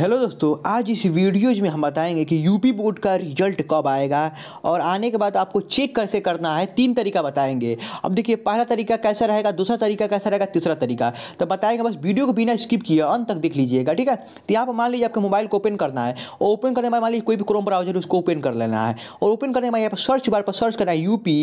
hello दोस्तों आज इस वीडियोज में हम बताएंगे कि यूपी बोर्ड का रिजल्ट कब आएगा और आने के बाद आपको चेक कैसे कर करना है तीन तरीका बताएंगे अब देखिए पहला तरीका कैसा रहेगा दूसरा तरीका कैसा रहेगा तीसरा तरीका तो बताएंगे बस वीडियो को बिना स्किप किए अंत तक देख लीजिएगा ठीक है तो यहाँ पर मान लीजिए आपके मोबाइल को ओपन करना है ओपन करने में मान लीजिए कोई भी क्रोम ब्राउजर उसको ओपन कर लेना है और ओपन करने में यहाँ पर सर्च बार पर सर्च करना है U P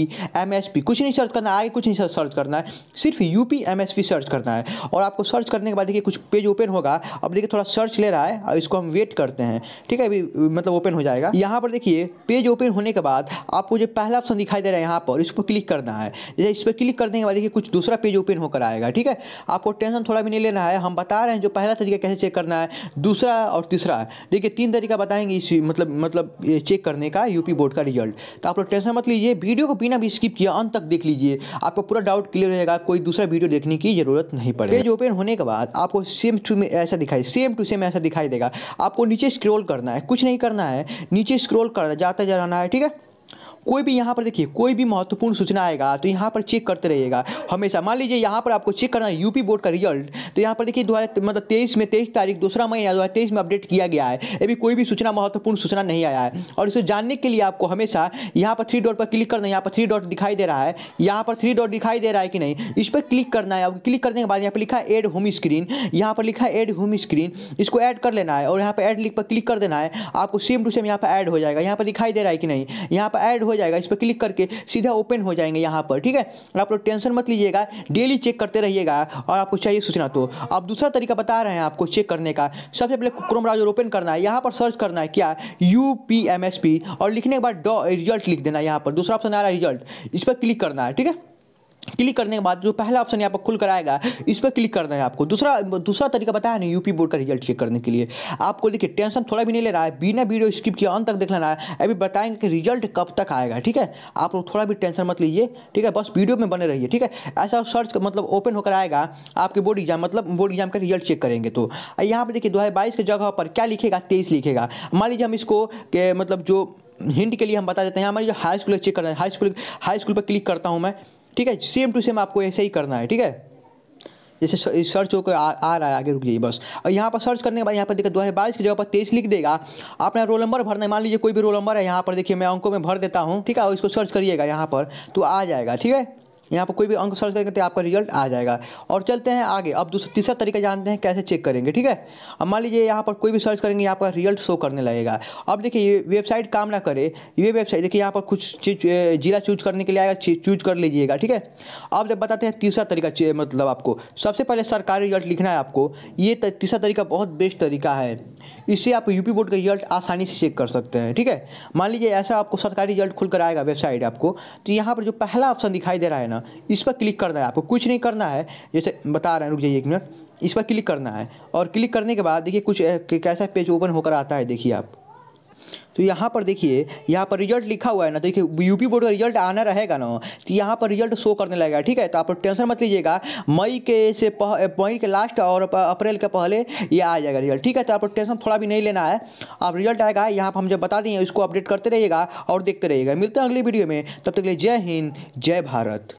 M S P कुछ नहीं सर्च करना है आगे कुछ नहीं सर्च करना है सिर्फ U P M S P search करना है और आपको सर्च करने के बाद देखिए कुछ पेज ओपन होगा अब देखिए थोड़ा सर्च ले रहा है अब इसको हम वेट करते हैं ठीक है अभी मतलब ओपन हो जाएगा यहाँ पर देखिए पेज ओपन होने के बाद आपको जो पहला ऑप्शन दिखाई दे रहा है यहाँ पर इस पर क्लिक करना है जैसे इस पर क्लिक करने के बाद देखिए कुछ दूसरा पेज ओपन होकर आएगा ठीक है आपको टेंशन थोड़ा भी नहीं लेना है हम बता रहे हैं जो पहला तरीका कैसे चेक करना है दूसरा और तीसरा देखिए तीन तरीका बताएंगे इस मतलब मतलब चेक करने का यूपी बोर्ड का रिजल्ट तो आप लोग टेंशन मत लीजिए वीडियो को बिना भी स्किप किया अंत तक देख लीजिए आपको पूरा डाउट क्लियर रहेगा कोई दूसरा वीडियो देखने की जरूरत नहीं पड़ेगी पेज ओपन होने के बाद आपको सेम टू में ऐसा दिखाई सेम टू सेम ऐसा दिखाई दिखाई देगा आपको नीचे स्क्रोल करना है कुछ नहीं करना है नीचे स्क्रोल कर जाते जाना है ठीक है कोई भी यहाँ पर देखिए कोई भी महत्वपूर्ण सूचना आएगा तो यहाँ पर चेक करते रहिएगा हमेशा मान लीजिए यहाँ पर आपको चेक करना है यूपी बोर्ड का रिजल्ट तो यहाँ पर देखिए दो मतलब तेईस में तेईस तारीख दूसरा महीना दो में अपडेट किया गया है अभी कोई भी सूचना महत्वपूर्ण सूचना नहीं आया है और इसे जानने के लिए आपको हमेशा यहाँ पर थ्री डॉट पर क्लिक करना है यहाँ पर थ्री डॉट दिखाई दे रहा है यहाँ पर थ्री डॉट दिखाई दे रहा है कि नहीं इस पर क्लिक करना है क्लिक करने के बाद यहाँ पर लिखा है एड होम स्क्रीन यहाँ पर लिखा है एड होम स्क्रीन इसको ऐड कर लेना है और यहाँ पर एड लिख पर क्लिक कर देना है आपको सेम टू सेम यहाँ पर ऐड हो जाएगा यहाँ पर दिखाई दे रहा है कि नहीं यहाँ पर ऐड हो जाएगा इस पर क्लिक करके सीधा ओपन हो जाएंगे यहाँ पर ठीक है आप लोग टेंशन मत लीजिएगा डेली चेक करते रहिएगा और आपको चाहिए सूचना तो अब दूसरा तरीका बता रहे हैं आपको चेक करने का सबसे पहले क्रोम ब्राउजर ओपन करना है यहाँ पर सर्च करना है क्या U P M S P और लिखने के बाद रिजल्ट लिख देना है यहाँ पर दूसरा ऑप्शन आ रहा है रिजल्ट इस पर क्लिक करना है ठीक है क्लिक करने के बाद जो पहला ऑप्शन यहाँ पर खुल कर आएगा इस पर क्लिक करना है आपको दूसरा दूसरा तरीका बताया ना यूपी बोर्ड का रिजल्ट चेक करने के लिए आपको देखिए टेंशन थोड़ा भी नहीं ले रहा है बिना वीडियो स्किप किया अंत तक देख लेना है अभी बताएंगे कि रिजल्ट कब तक आएगा ठीक है आप लोग थोड़ा भी टेंशन मत लीजिए ठीक है बस वीडियो में बने रहिए ठीक है ऐसा सर्च मतलब ओपन होकर आएगा आपके बोर्ड एग्जाम मतलब बोर्ड एग्जाम का रिजल्ट चेक करेंगे तो यहाँ पर देखिए दो के जगह पर क्या लिखेगा तेईस लिखेगा मान लीजिए हम इसको मतलब जो हिंट के लिए हम बता देते हैं हमारी जो हाई स्कूल चेक करना है हाई स्कूल हाई स्कूल पर क्लिक करता हूँ मैं ठीक है सेम टू सेम आपको ऐसे ही करना है ठीक है जैसे सर्च होकर आ, आ रहा है आगे रुक जाइए बस और यहाँ पर सर्च करने के बाद यहाँ पर देखिए दो हज़ार बाईस की जगह पर तेईस लिख देगा आपने रोल नंबर भरना है मान लीजिए कोई भी रोल नंबर है यहाँ पर देखिए मैं अंकों में भर देता हूँ ठीक है और इसको सर्च करिएगा यहाँ पर तो आ जाएगा ठीक है यहाँ पर कोई भी अंक सर्च करेंगे तो आपका रिजल्ट आ जाएगा और चलते हैं आगे अब दूसरा तीसरा तरीका जानते हैं कैसे चेक करेंगे ठीक है अब मान लीजिए यहाँ पर कोई भी सर्च करेंगे आपका रिजल्ट शो करने लगेगा अब देखिए ये वेबसाइट काम ना करे ये वेबसाइट देखिए यहाँ पर कुछ चीज जिला चूज करने के लिए आएगा चूज कर लीजिएगा ठीक है अब जब बताते हैं तीसरा तरीका मतलब आपको सबसे पहले सरकारी रिजल्ट लिखना है आपको ये तीसरा तरीका बहुत बेस्ट तरीका है इससे आप यूपी बोर्ड का रिजल्ट आसानी से चेक कर सकते हैं ठीक है मान लीजिए ऐसा आपको सरकारी रिजल्ट खुल कर आएगा वेबसाइट आपको तो यहाँ पर जो पहला ऑप्शन दिखाई दे रहा है ना इस पर क्लिक करना है आपको कुछ नहीं करना है जैसे बता रहे हैं रुक जाइए एक मिनट इस पर क्लिक करना है और क्लिक करने के बाद देखिए कुछ कैसा पेज ओपन होकर आता है देखिए आप तो यहाँ पर देखिए यहाँ पर रिजल्ट लिखा हुआ है ना तो देखिए यूपी बोर्ड का रिजल्ट आना रहेगा ना तो यहाँ पर रिजल्ट शो करने लगेगा ठीक है तो आप टेंशन मत लीजिएगा मई के से मई के लास्ट और अप्रैल के पहले ये आ जाएगा रिजल्ट ठीक है तो आप टेंशन थोड़ा भी नहीं लेना है आप रिजल्ट आएगा यहाँ पर हम जब बता दिए इसको अपडेट करते रहिएगा और देखते रहिएगा मिलते हैं अगली वीडियो में तब तक के लिए जय हिंद जय भारत